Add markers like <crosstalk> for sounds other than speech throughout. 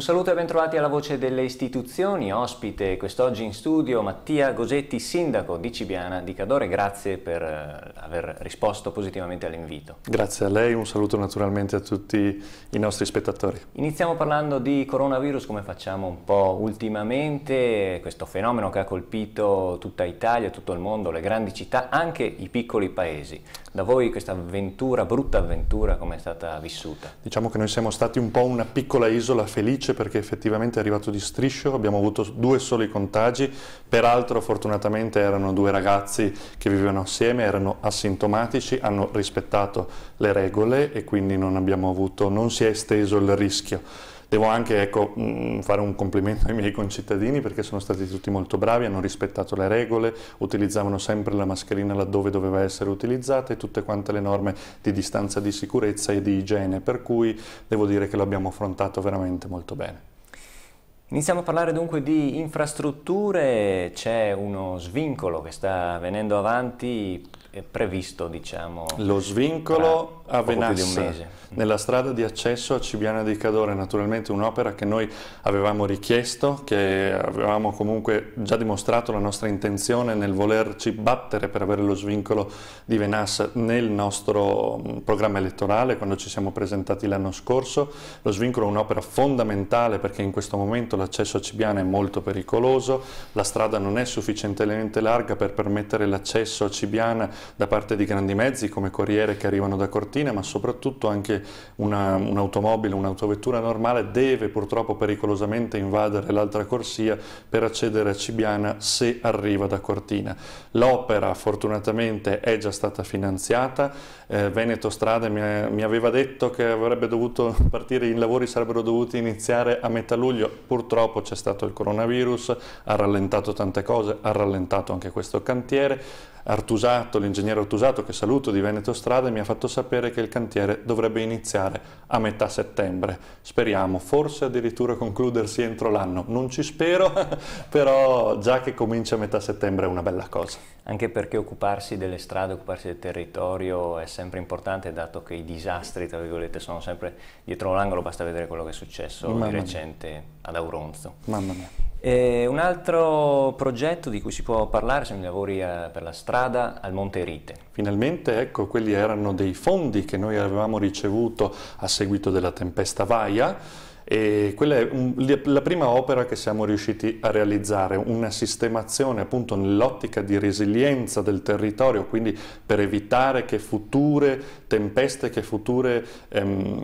Un saluto e bentrovati alla Voce delle Istituzioni, ospite quest'oggi in studio Mattia Gosetti, sindaco di Cibiana di Cadore, grazie per eh, aver risposto positivamente all'invito. Grazie a lei, un saluto naturalmente a tutti i nostri spettatori. Iniziamo parlando di coronavirus come facciamo un po' ultimamente, questo fenomeno che ha colpito tutta Italia, tutto il mondo, le grandi città, anche i piccoli paesi. Da voi questa avventura, brutta avventura, come è stata vissuta? Diciamo che noi siamo stati un po' una piccola isola felice capisce perché effettivamente è arrivato di striscio, abbiamo avuto due soli contagi, peraltro fortunatamente erano due ragazzi che vivevano assieme, erano asintomatici, hanno rispettato le regole e quindi non, avuto, non si è esteso il rischio. Devo anche ecco, mm, fare un complimento ai miei concittadini perché sono stati tutti molto bravi, hanno rispettato le regole, utilizzavano sempre la mascherina laddove doveva essere utilizzata e tutte quante le norme di distanza di sicurezza e di igiene, per cui devo dire che l'abbiamo affrontato veramente molto bene. Iniziamo a parlare dunque di infrastrutture, c'è uno svincolo che sta venendo avanti previsto diciamo, lo svincolo a Venassa nella strada di accesso a Cibiana di Cadore naturalmente un'opera che noi avevamo richiesto che avevamo comunque già dimostrato la nostra intenzione nel volerci battere per avere lo svincolo di Venassa nel nostro mm, programma elettorale quando ci siamo presentati l'anno scorso lo svincolo è un'opera fondamentale perché in questo momento l'accesso a Cibiana è molto pericoloso la strada non è sufficientemente larga per permettere l'accesso a Cibiana da parte di grandi mezzi come corriere che arrivano da Cortina, ma soprattutto anche un'automobile, un'autovettura normale deve purtroppo pericolosamente invadere l'altra corsia per accedere a Cibiana se arriva da Cortina. L'opera fortunatamente è già stata finanziata, eh, Veneto Strade mi, mi aveva detto che avrebbe dovuto partire, i lavori sarebbero dovuti iniziare a metà luglio, purtroppo c'è stato il coronavirus, ha rallentato tante cose, ha rallentato anche questo cantiere, Artusato, l'ingegnere Ottusato, che saluto di Veneto Strade, mi ha fatto sapere che il cantiere dovrebbe iniziare a metà settembre. Speriamo, forse addirittura concludersi entro l'anno. Non ci spero, <laughs> però già che comincia a metà settembre è una bella cosa. Anche perché occuparsi delle strade, occuparsi del territorio è sempre importante, dato che i disastri, tra virgolette, sono sempre dietro l'angolo, basta vedere quello che è successo Mamma di recente mia. ad Auronzo. Mamma mia. E eh, un altro progetto di cui si può parlare sono i lavori a, eh, per la strada al Monte Rite. Finalmente, ecco, quelli erano dei fondi che noi avevamo ricevuto a seguito della tempesta Vaia e quella è un, la prima opera che siamo riusciti a realizzare, una sistemazione appunto nell'ottica di resilienza del territorio, quindi per evitare che future tempeste, che future ehm,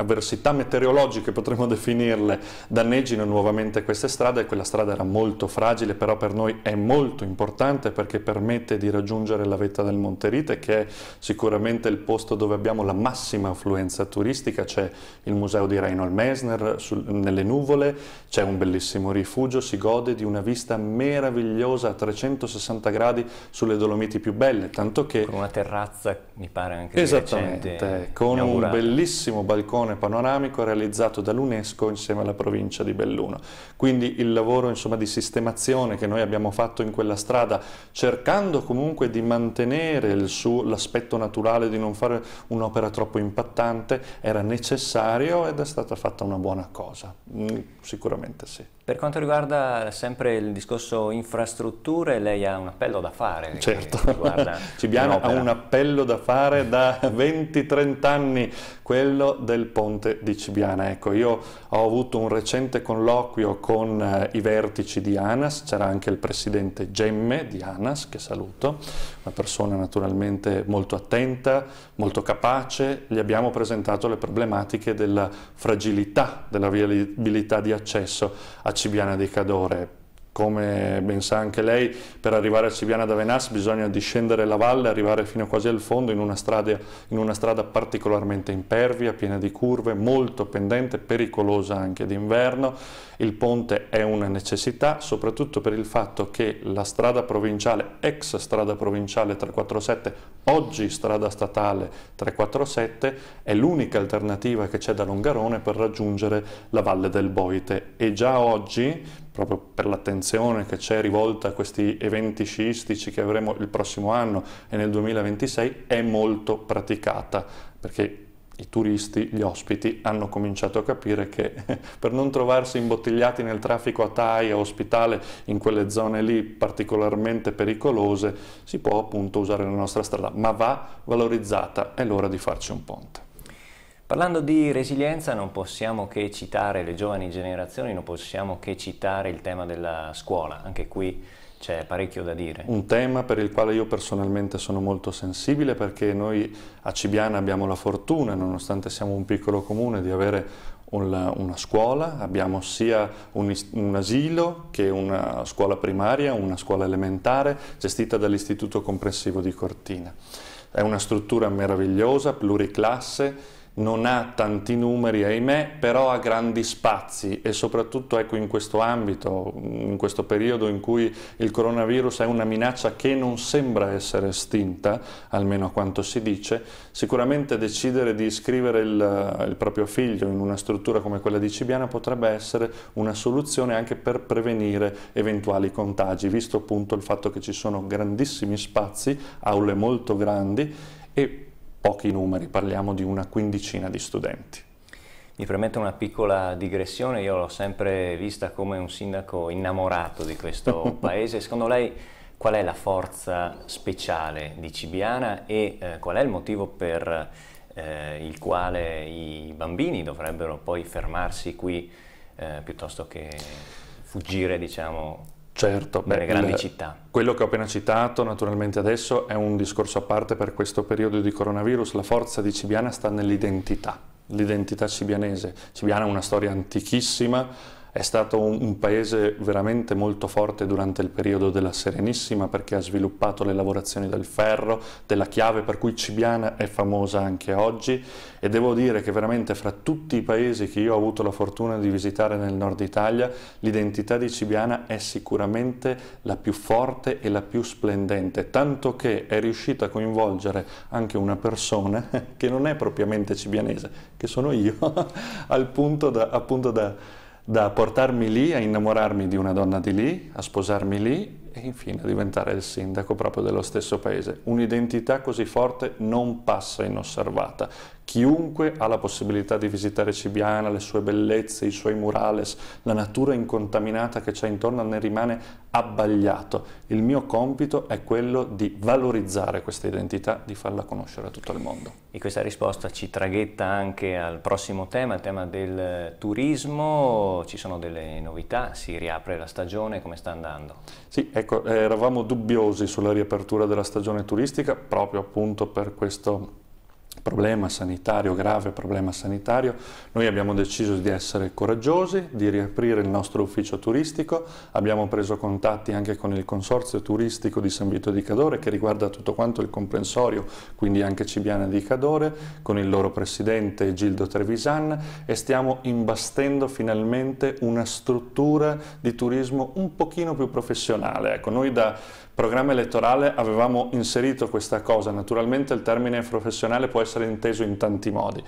avversità meteorologiche, potremmo definirle, danneggino nuovamente queste strade. Quella strada era molto fragile, però per noi è molto importante perché permette di raggiungere la vetta del Monte Rite che è sicuramente il posto dove abbiamo la massima affluenza turistica. C'è il museo di Reinhold Messner sul, nelle nuvole, c'è un bellissimo rifugio, si gode di una vista meravigliosa a 360 gradi sulle Dolomiti più belle, tanto che... Con una terrazza, mi pare, anche Esattamente, con inaugurata. un bellissimo balcone cartone panoramico realizzato dall'UNESCO insieme alla provincia di Belluno. Quindi il lavoro insomma, di sistemazione che noi abbiamo fatto in quella strada, cercando comunque di mantenere l'aspetto naturale, di non fare un'opera troppo impattante, era necessario ed è stata fatta una buona cosa, mm, sicuramente sì. Per quanto riguarda sempre il discorso infrastrutture, lei ha un appello da fare. Certo, <laughs> Cibiano ha un appello da fare da 20-30 anni, quello del ponte di Cibiana. Ecco, io ho avuto un recente colloquio con eh, i vertici di ANAS, c'era anche il presidente Gemme di ANAS, che saluto, una persona naturalmente molto attenta, molto capace, gli abbiamo presentato le problematiche della fragilità, della viabilità di accesso a Cibiana di Cadore come ben sa anche lei, per arrivare a Siviana d'Avenas bisogna discendere la valle, arrivare fino quasi al fondo in una, strada, in una, strada, particolarmente impervia, piena di curve, molto pendente, pericolosa anche d'inverno. Il ponte è una necessità, soprattutto per il fatto che la strada provinciale, ex strada provinciale 347, oggi strada statale 347, è l'unica alternativa che c'è da Longarone per raggiungere la valle del Boite e già oggi proprio per l'attenzione che c'è rivolta a questi eventi sciistici che avremo il prossimo anno e nel 2026 è molto praticata perché i turisti, gli ospiti hanno cominciato a capire che <laughs> per non trovarsi imbottigliati nel traffico a Taia, ospitale, in quelle zone lì particolarmente pericolose, si può appunto usare la nostra strada, ma va valorizzata, è l'ora di farci un ponte. Parlando di resilienza non possiamo che citare le giovani generazioni, non possiamo che citare il tema della scuola, anche qui c'è parecchio da dire. Un tema per il quale io personalmente sono molto sensibile perché noi a Cibiana abbiamo la fortuna, nonostante siamo un piccolo comune, di avere una scuola, abbiamo sia un, un, asilo che una scuola primaria, una scuola elementare gestita dall'Istituto Comprensivo di Cortina. È una struttura meravigliosa, pluriclasse, non ha tanti numeri, ahimè, però ha grandi spazi e soprattutto ecco, in questo ambito, in questo periodo in cui il coronavirus è una minaccia che non sembra essere estinta, almeno a quanto si dice, sicuramente decidere di iscrivere il, il proprio figlio in una struttura come quella di Cibiana potrebbe essere una soluzione anche per prevenire eventuali contagi, visto appunto il fatto che ci sono grandissimi spazi, aule molto grandi e pochi numeri, parliamo di una quindicina di studenti. Mi permetto una piccola digressione, io l'ho sempre vista come un sindaco innamorato di questo <laughs> paese. Secondo lei qual è la forza speciale di Cibiana e eh, qual è il motivo per eh, il quale i bambini dovrebbero poi fermarsi qui eh, piuttosto che fuggire, diciamo, Certo, beh, grandi città. Quello che ho appena citato naturalmente adesso è un discorso a parte per questo periodo di coronavirus, la forza di Cibiana sta nell'identità, l'identità cibianese. Cibiana è una storia antichissima, è stato un, un paese veramente molto forte durante il periodo della Serenissima perché ha sviluppato le lavorazioni del ferro, della chiave, per cui Cibiana è famosa anche oggi e devo dire che veramente fra tutti i paesi che io ho avuto la fortuna di visitare nel nord Italia, l'identità di Cibiana è sicuramente la più forte e la più splendente, tanto che è riuscita a coinvolgere anche una persona <laughs> che non è propriamente cibianese, che sono io, <laughs> al punto da, appunto da da portarmi lì a innamorarmi di una donna di lì, a sposarmi lì e infine a diventare il sindaco proprio dello stesso paese. Un'identità così forte non passa inosservata. Chiunque ha la possibilità di visitare Cibiana, le sue bellezze, i suoi murales, la natura incontaminata che c'è intorno ne rimane abbagliato. Il mio compito è quello di valorizzare questa identità, di farla conoscere a tutto il mondo. E questa risposta ci traghetta anche al prossimo tema, il tema del turismo. Ci sono delle novità? Si riapre la stagione? Come sta andando? Sì, ecco, eravamo dubbiosi sulla riapertura della stagione turistica proprio appunto per questo problema sanitario, grave problema sanitario, noi abbiamo deciso di essere coraggiosi, di riaprire il nostro ufficio turistico, abbiamo preso contatti anche con il consorzio turistico di San Vito di Cadore che riguarda tutto quanto il comprensorio, quindi anche Cibiana di Cadore, con il loro presidente Gildo Trevisan e stiamo imbastendo finalmente una struttura di turismo un pochino più professionale. Ecco, noi da programma elettorale avevamo inserito questa cosa, naturalmente il termine professionale può essere essere inteso in tanti modi.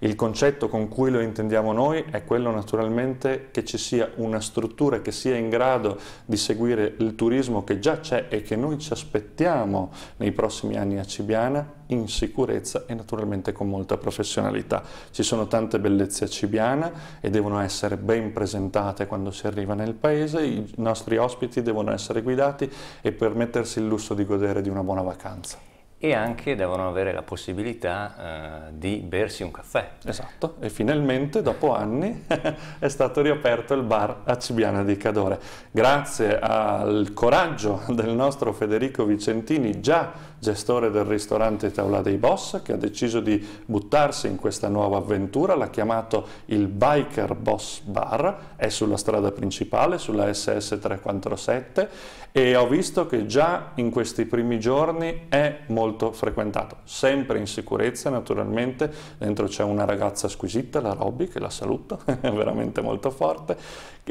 Il concetto con cui lo intendiamo noi è quello naturalmente che ci sia una struttura che sia in grado di seguire il turismo che già c'è e che noi ci aspettiamo nei prossimi anni a Cibiana in sicurezza e naturalmente con molta professionalità. Ci sono tante bellezze a Cibiana e devono essere ben presentate quando si arriva nel paese, i nostri ospiti devono essere guidati e permettersi il lusso di godere di una buona vacanza e anche devono avere la possibilità uh, di bersi un caffè. Esatto, e finalmente dopo anni <laughs> è stato riaperto il bar a Cibiana di Cadore. Grazie al coraggio del nostro Federico Vicentini, già gestore del ristorante Taula dei Boss, che ha deciso di buttarsi in questa nuova avventura, l'ha chiamato il Biker Boss Bar, è sulla strada principale, sulla SS 347 e ho visto che già in questi primi giorni è molto frequentato, sempre in sicurezza naturalmente, dentro c'è una ragazza squisita, la Robby, che la saluto, <laughs> è veramente molto forte,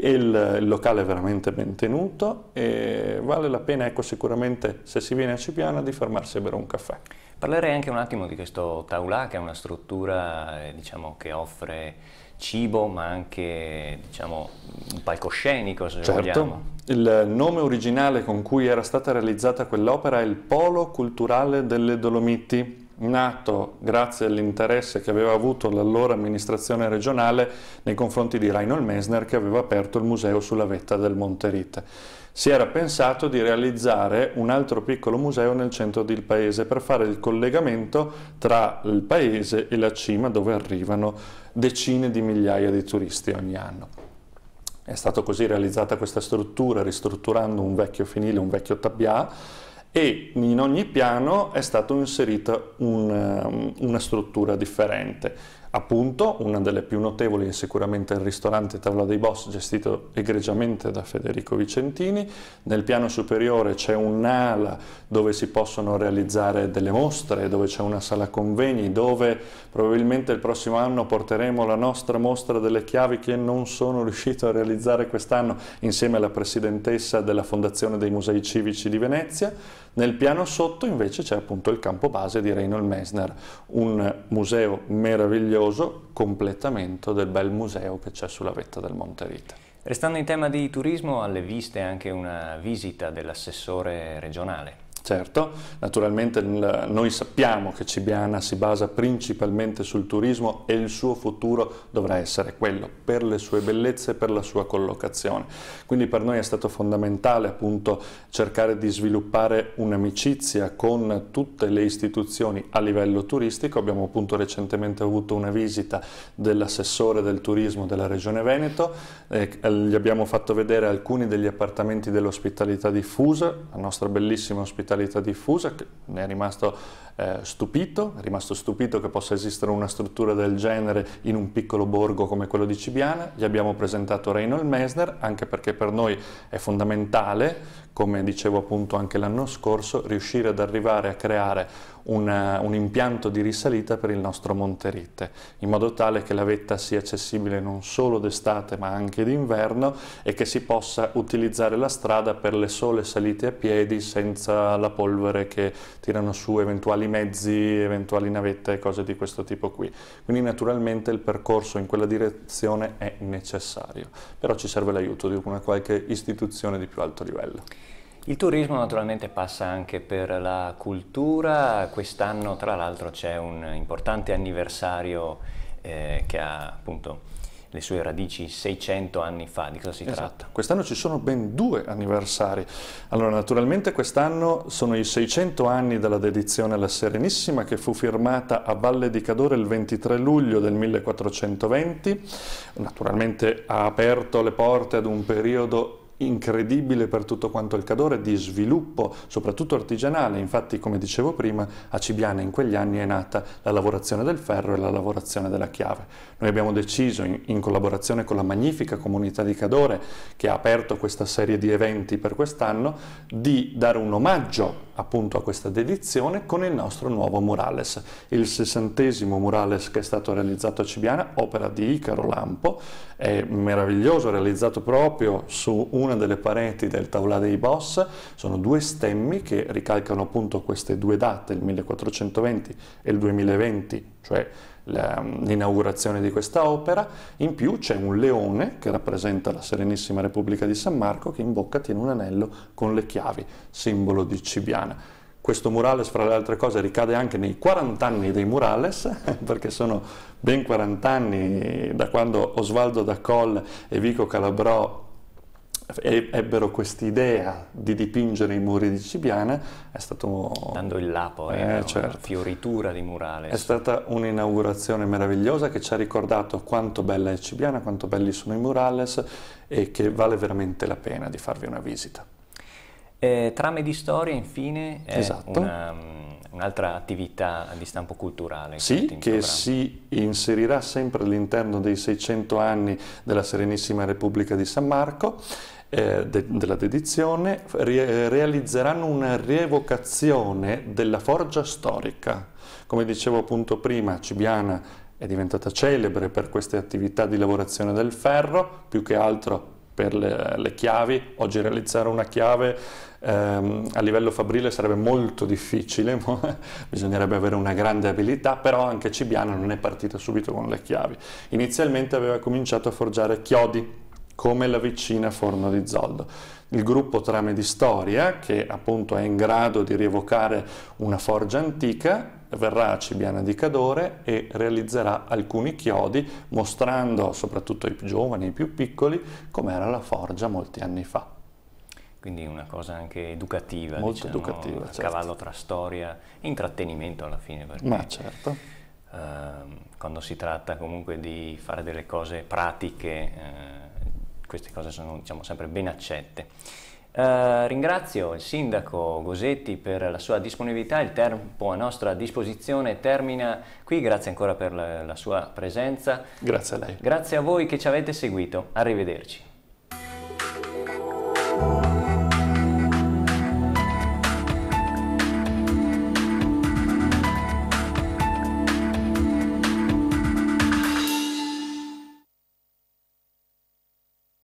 il, il locale è veramente ben tenuto e vale la pena, ecco, sicuramente se si viene a Cipiana, di fermarsi a bere un caffè. Parlerei anche un attimo di questo taulà che è una struttura eh, diciamo, che offre cibo ma anche diciamo, un palcoscenico se certo. vogliamo. Il nome originale con cui era stata realizzata quell'opera è il Polo Culturale delle Dolomiti nato grazie all'interesse che aveva avuto l'allora amministrazione regionale nei confronti di Reinhold Messner che aveva aperto il museo sulla vetta del Monte Rite. Si era pensato di realizzare un altro piccolo museo nel centro del paese per fare il collegamento tra il paese e la cima dove arrivano decine di migliaia di turisti ogni anno. È stata così realizzata questa struttura ristrutturando un vecchio finile, un vecchio tabià, e in ogni piano è stata inserita una, ehm, una struttura differente appunto una delle più notevoli è sicuramente il ristorante Tavola dei Boss gestito egregiamente da Federico Vicentini, nel piano superiore c'è un'ala dove si possono realizzare delle mostre, dove c'è una sala convegni, dove probabilmente il prossimo anno porteremo la nostra mostra delle chiavi che non sono riuscito a realizzare quest'anno insieme alla presidentessa della Fondazione dei Musei Civici di Venezia, nel piano sotto invece c'è appunto il campo base di Reynold Messner, un museo meraviglioso doveroso completamento del bel museo che c'è sulla vetta del Monte Rita. Restando in tema di turismo, alle viste anche una visita dell'assessore regionale. Certo, naturalmente noi sappiamo che Cibiana si basa principalmente sul turismo e il suo futuro dovrà essere quello, per le sue bellezze e per la sua collocazione. Quindi per noi è stato fondamentale appunto cercare di sviluppare un'amicizia con tutte le istituzioni a livello turistico. Abbiamo appunto recentemente avuto una visita dell'assessore del turismo della Regione Veneto, eh, gli abbiamo fatto vedere alcuni degli appartamenti dell'ospitalità diffusa, la nostra bellissima ospitalità mentalità diffusa che ne è rimasto eh, stupito, rimasto stupito che possa esistere una struttura del genere in un piccolo borgo come quello di Cibiana, gli abbiamo presentato Reynold Messner anche perché per noi è fondamentale, come dicevo appunto anche l'anno scorso, riuscire ad arrivare a creare una, eh, un impianto di risalita per il nostro Monterite, in modo tale che la vetta sia accessibile non solo d'estate ma anche d'inverno e che si possa utilizzare la strada per le sole salite a piedi senza la polvere che tirano su eventuali mezzi, eventuali navette e cose di questo tipo qui. Quindi naturalmente il percorso in quella direzione è necessario, però ci serve l'aiuto di una qualche istituzione di più alto livello. Il turismo naturalmente passa anche per la cultura, quest'anno tra l'altro c'è un importante anniversario eh, che ha appunto le sue radici 600 anni fa, di cosa si esatto. tratta? Quest'anno ci sono ben due anniversari. Allora, naturalmente quest'anno sono i 600 anni della dedizione alla Serenissima che fu firmata a Valle di Cadore il 23 luglio del 1420. Naturalmente ha aperto le porte ad un periodo incredibile per tutto quanto il Cadore di sviluppo, soprattutto artigianale. Infatti, come dicevo prima, a Cibiana in quegli anni è nata la lavorazione del ferro e la lavorazione della chiave. Noi abbiamo deciso, in, collaborazione con la magnifica comunità di Cadore, che ha aperto questa serie di eventi per quest'anno, di dare un omaggio appunto a questa dedizione con il nostro nuovo murales, il sessantesimo murales che è stato realizzato a Cibiana, opera di Icaro Lampo, è meraviglioso, realizzato proprio su una delle pareti del Taula dei Boss, sono due stemmi che ricalcano appunto queste due date, il 1420 e il 2020, cioè l'inaugurazione di questa opera. In più c'è un leone che rappresenta la Serenissima Repubblica di San Marco che in bocca tiene un anello con le chiavi, simbolo di Cibiana. Questo murales, fra le altre cose, ricade anche nei 40 anni dei murales, <laughs> perché sono ben 40 anni da quando Osvaldo da Col e Vico Calabrò ebbero quest'idea di dipingere i muri di Cibiana è stato... Dando il là poi, eh, eh certo. fioritura di murale. È stata un'inaugurazione meravigliosa che ci ha ricordato quanto bella è Cibiana, quanto belli sono i murales e che vale veramente la pena di farvi una visita. Eh, trame di storia infine è esatto. Mm, un'altra attività di stampo culturale. Sì, che programma. si inserirà sempre all'interno dei 600 anni della Serenissima Repubblica di San Marco eh, de- della dedizione re- eh, realizzeranno una rievocazione della forgia storica. Come dicevo appunto prima, Cibiana è diventata celebre per queste attività di lavorazione del ferro, più che altro per le, le chiavi. Oggi realizzare una chiave ehm, a livello fabbrile sarebbe molto difficile, <laughs> bisognerebbe avere una grande abilità, però anche Cibiana non è partita subito con le chiavi. Inizialmente aveva cominciato a forgiare chiodi come la vicina Forno di Zoldo. Il gruppo Trame di Storia, che appunto è in grado di rievocare una forgia antica, verrà a Cibiana di Cadore e realizzerà alcuni chiodi mostrando soprattutto ai più giovani, ai più piccoli, com'era la forgia molti anni fa. Quindi una cosa anche educativa, Molto diciamo, educativa, certo. cavallo tra storia e intrattenimento alla fine. Ma certo. Eh, quando si tratta comunque di fare delle cose pratiche, eh, queste cose sono diciamo, sempre ben accette. Eh, ringrazio il sindaco Gosetti per la sua disponibilità, il tempo a nostra disposizione termina qui, grazie ancora per la, la sua presenza. Grazie a lei. Grazie a voi che ci avete seguito, arrivederci.